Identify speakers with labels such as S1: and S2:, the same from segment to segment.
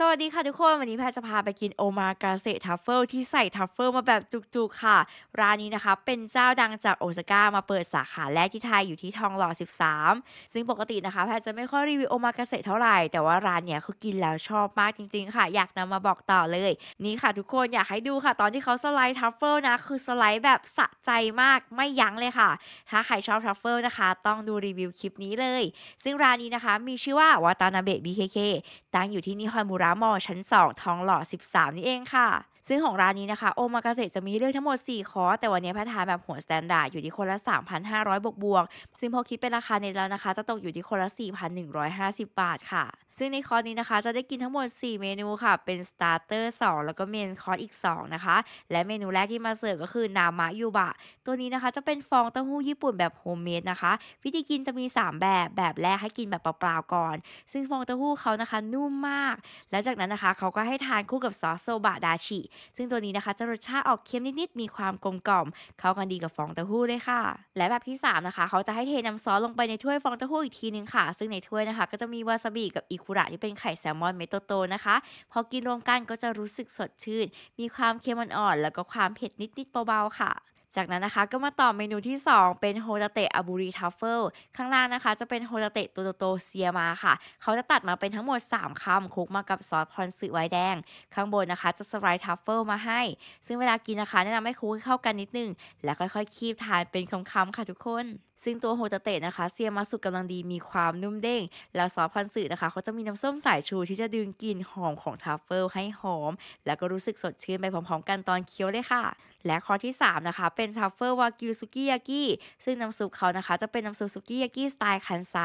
S1: สวัสดีค่ะทุกคน วันนี้แพทจะพาไปกินโอมากาเซทัฟเฟิลที่ใส่ทัฟเฟิลมาแบบจุกๆค่ะ ร้านนี้นะคะเป็นเจ้าดังจากโอซาก้ามาเปิดสาขาแรกที่ไทยอยู่ที่ทองหล่อ13 ซึ่งปกตินะคะ แพทจะไม่ค่อยรีวิวโอมากาเซเท่าไหร่แต่ว่าร้านเนี้ยคือกินแล้วชอบมากจริงๆค่ะ อยากนำมาบอกต่อเลย นี่ค่ะทุกคนอยากให้ดูค่ะตอนที่เขาสไลด์ทัฟเฟิลนะคือสไลด์แบบสะใจมากไม่ยั้งเลยค่ะถ้าใครชอบทัฟเฟิลนะคะต้องดูรีวิวคลิปนี้เลยซึ่งร้านนี้นะคะมีชื่อว่าวาตานาเบะบีเคเคตั้งอยู่ที่นิฮอนมูระระมอชั้น2 ทองหล่อ13 นี่เองค่ะ ซึ่งของร้านนี้นะคะโอมากาเซจะมีเลือกทั้งหมด4คอร์สแต่วันนี้พัฒนาแบบหัวสแตนดาร์ดอยู่ที่คนละ 3,500บวกบวกซึ่งพอคิดเป็นราคาเน็ตแล้วนะคะ จะตกอยู่ที่คนละ 4,150 บาทค่ะซึ่งในคอร์สนี้นะคะ จะได้กินทั้งหมด 4 เมนูค่ะ เป็นสตาร์เตอร์ 2 แล้วก็เมนคอร์สอีก 2 นะคะ และเมนูแรกที่มาเสิร์ฟก็คือนามะยูบะ ตัวนี้นะคะจะเป็นฟองเต้าหู้ญี่ปุ่นแบบโฮมเมดนะคะวิธีกินจะมี 3 แบบแบบแรกให้กินแบบเปล่าๆก่อน ซึ่งฟองเต้าหู้เขานะคะนุ่มมาก แล้วจากนั้นนะคะเขาก็ให้ทานคู่กับซอสโซบะ ดาชิ ซึ่งตัวนี้นะคะจะรสชาติออกเค็มนิดๆมีความกลมกล่อมเข้ากันดีกับฟองเต้าหู้เลยค่ะ และแบบที่ 3 นะคะเขาจะให้เทน้ำซอสลงไปในถ้วยฟองเต้าหู้อีกทีนึงค่ะ ซึ่งในถ้วยนะคะก็จะมีวาซาบิกับอีคุระที่เป็นไข่แซลมอนเม็ดโตๆนะคะ พอกินรวมกันก็จะรู้สึกสดชื่น มีความเค็มอ่อนแล้วก็ความเผ็ดนิด ๆ เบา ๆ ค่ะจากนั้นนะคะก็มาต่อเมนูที่ 2 เป็นโฮตาเตะอาบูริทัฟเฟิลข้างล่างนะคะจะเป็นโฮตาเตะตัวโตเซียมาค่ะเขาจะตัดมาเป็นทั้งหมด 3คำคลุกมากับซอสพอนสึไวแดง ข้างบนนะคะจะสไลด์ทัฟเฟิลมาให้ ซึ่งเวลากินนะคะแนะนำให้คลุกเข้ากันนิดนึง และค่อยๆ คีบทานเป็นคำๆค่ะทุกคน ซึ่งตัวโฮตาเตะนะคะเซียมาสุกกาลังดีมีความนุ่มเด้งแล้วซอสพอนสึนะคะเขาจะมีน้ำส้มสายชูที่จะดึงกลิ่นหอมของทัฟเฟิลให้หอม แล้วก็รู้สึกสดชื่นไปพร้อมๆกันตอนเคี้ยวเลยค่ะและข้อที่3นะคะเป็นทัฟเฟอร์วากิวซุกิยากิซึ่งน้ำซุปเขานะคะจะเป็นน้ำซุปซุกิยากิสไตล์คันไซ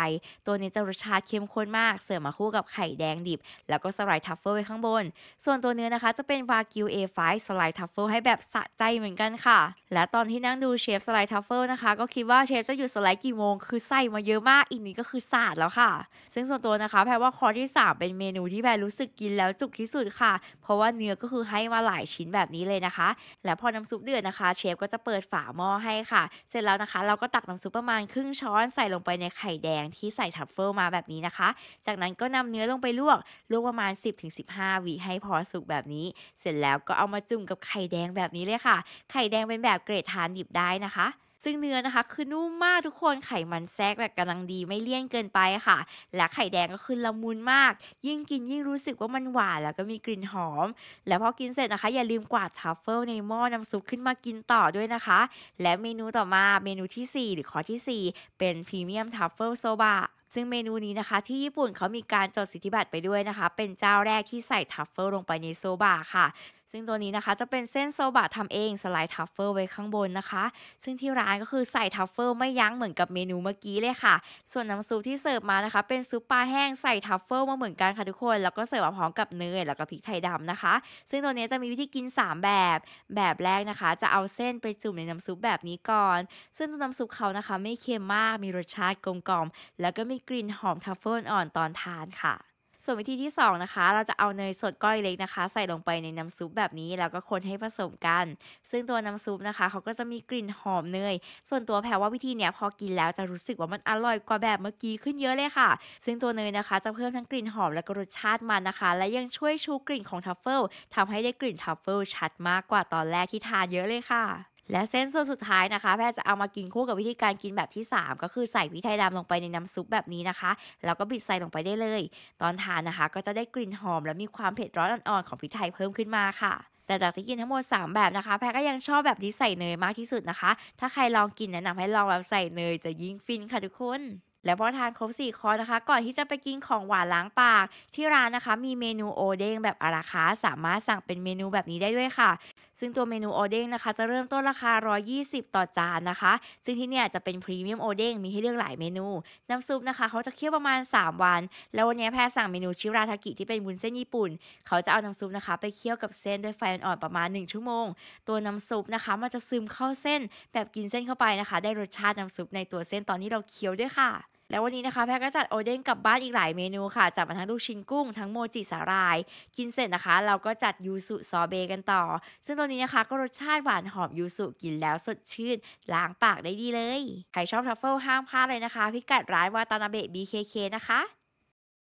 S1: ตัวนี้จะรสชาติเข้มข้นมากเสิร์ฟมาคู่กับไข่แดงดิบ แล้วก็สไลด์ทัฟเฟอร์ไว้ข้างบน ส่วนตัวเนื้อนะคะจะเป็นวากิวเ a ฟสไลด์ทัฟเฟอร์ให้แบบสะใจเหมือนกันค่ะ และตอนที่นั่งดูเชฟสไลด์ทัฟเฟอร์นะคะก็คิดว่าเชฟจะหยุดสไลด์กี่โมงคือใส่มาเยอะมากอีกนี้ก็คือสาดแล้วค่ะ ซึ่งส่วนตัวนะคะแพรว่าข้อที่ 3 เป็นเมนูที่แพรรู้สึกกินแล้วจุกที่สุดค่ะ เพราะว่าเนื้อก็คือให้มาหลายชิ้นแบบนี้เลยนะคะ และพอน้ำซุปเดือดนะคะเชฟก็จะเปิดฝาหม้อให้ค่ะ เสร็จแล้วนะคะ เราก็ตักน้ำซุปประมาณครึ่งช้อนใส่ลงไปในไข่แดงที่ใส่ทัฟเฟิลมาแบบนี้นะคะ จากนั้นก็นำเนื้อลงไปลวกลวกประมาณ 1 0สิวิให้พอสุกแบบนี้ เสร็จแล้วก็เอามาจุ่มกับไข่แดงแบบนี้เลยค่ะไข่แดงเป็นแบบเกรดทานดิบได้นะคะซึ่งเนื้อนะคะ คือนุ่มมากทุกคนไขมันแทรกแบบกำลังดีไม่เลี่ยนเกินไปค่ะ และไข่แดงก็คือละมุนมาก ยิ่งกินยิ่งรู้สึกว่ามันหวานแล้วก็มีกลิ่นหอม แล้วพอกินเสร็จนะคะอย่าลืมกวาดทัฟเฟิลในหม้อน้ำซุปขึ้นมากินต่อด้วยนะคะ และเมนูต่อมาเมนูที่ 4 หรือข้อที่ 4 เป็นพรีเมียมทัฟเฟิลโซบะซึ่งเมนูนี้นะคะที่ญี่ปุ่นเขามีการจดสิทธิบัตรไปด้วยนะคะ เป็นเจ้าแรกที่ใส่ทัฟเฟิลลงไปในโซบะค่ะซึ่งตัวนี้นะคะจะเป็นเส้นโซบะทำเองสไลด์ทัฟเฟิลไว้ข้างบนนะคะซึ่งที่ร้านก็คือใส่ทัฟเฟิลไม่ยั้งเหมือนกับเมนูเมื่อกี้เลยค่ะ ส่วนน้ำซุปที่เสิร์ฟมานะคะ เป็นซุปปลาแห้งใส่ทัฟเฟิลมาเหมือนกันค่ะทุกคนแล้วก็เสิร์ฟมาพร้อมกับเนยแล้วก็พริกไทยดำนะคะ ซึ่งตัวนี้จะมีวิธีกิน 3 แบบแบบแรกนะคะ จะเอาเส้นไปจุ่มในน้ำซุปแบบนี้ก่อน ซึ่งตัวน้ำซุปเขานะคะ ไม่เค็มมากมีรสชาติกลมกล่อมแล้วก็มีกลิ่นหอมทัฟเฟิลอ่อนตอนทานค่ะส่วนวิธีที่2นะคะเราจะเอาเนยสดก้อยเล็กนะคะ ใส่ลงไปในน้ำซุปแบบนี้แล้วก็คนให้ผสมกัน ซึ่งตัวน้ำซุปนะคะเขาก็จะมีกลิ่นหอมเนยส่วนตัวแพรว่าวิธีเนี้ยพอกินแล้วจะรู้สึกว่ามันอร่อยกว่าแบบเมื่อกี้ขึ้นเยอะเลยค่ะ ซึ่งตัวเนยนะคะจะเพิ่มทั้งกลิ่นหอมและก็รสชาติมันนะคะ และยังช่วยชูกลิ่นของทัฟเฟิลทำให้ได้กลิ่นทัฟเฟิลชัดมากกว่าตอนแรกที่ทานเยอะเลยค่ะและเส้นส่วนสุดท้ายนะคะ แพทย์จะเอามากินคู่กับวิธีการกินแบบที่ 3 ก็คือใส่พริกไทยดำลงไปในน้ำซุปแบบนี้นะคะ แล้วก็บิดใส่ลงไปได้เลย ตอนทานนะคะ ก็จะได้กลิ่นหอมและมีความเผ็ดร้อนอ่อนๆ ของพริกไทยเพิ่มขึ้นมาค่ะ แต่จากที่กินทั้งหมด 3 แบบนะคะ แพรก็ยังชอบแบบที่ใส่เนยมากที่สุดนะคะ ถ้าใครลองกินแนะนำให้ลองแบบใส่เนย จะยิ่งฟินค่ะทุกคนและพอทานครบ4คอร์สนะคะ ก่อนที่จะไปกินของหวานล้างปาก ที่ร้านนะคะมีเมนูโอเด้งแบบอาราคาสามารถสั่งเป็นเมนูแบบนี้ได้ด้วยค่ะ ซึ่งตัวเมนูโอเด้งนะคะจะเริ่มต้นราคา 120 ต่อจานนะคะ ซึ่งที่เนี่ยจะเป็นพรีเมียมโอเด้งมีให้เลือกหลายเมนู น้ำซุปนะคะเขาจะเคี่ยวประมาณ 3 วัน แล้ววันนี้แพท์สั่งเมนูชิราทากิที่เป็นบุนเส้นญี่ปุ่น เขาจะเอาน้ำซุปนะคะ ไปเคี่ยวกับเส้นด้วยไฟอ่อนประมาณ 1 ชั่วโมง ตัวน้ำซุปนะคะ มันจะซึมเข้าเส้นแบบกินเส้นเข้าไปนะคะ ได้รสชาติน้ำซุปในตัวเส้นตอนที่เราเคี้ยวด้วยค่ะแล้ววันนี้นะคะแพรก็จัดโอเด้งกลับบ้านอีกหลายเมนูค่ะ จัดมาทั้งลูกชิ้นกุ้งทั้งโมจิสาลราย กินเสร็จนะคะ เราก็จัดยูสุซอเบกันต่อ ซึ่งตัวนี้นะคะ ก็รสชาติหวานหอมยูสุกินแล้วสดชื่น ล้างปากได้ดีเลย ใครชอบทัฟเฟิลห้ามพลาดเลยนะคะ พิกัดร้านวาตานาเบะ BKK นะคะ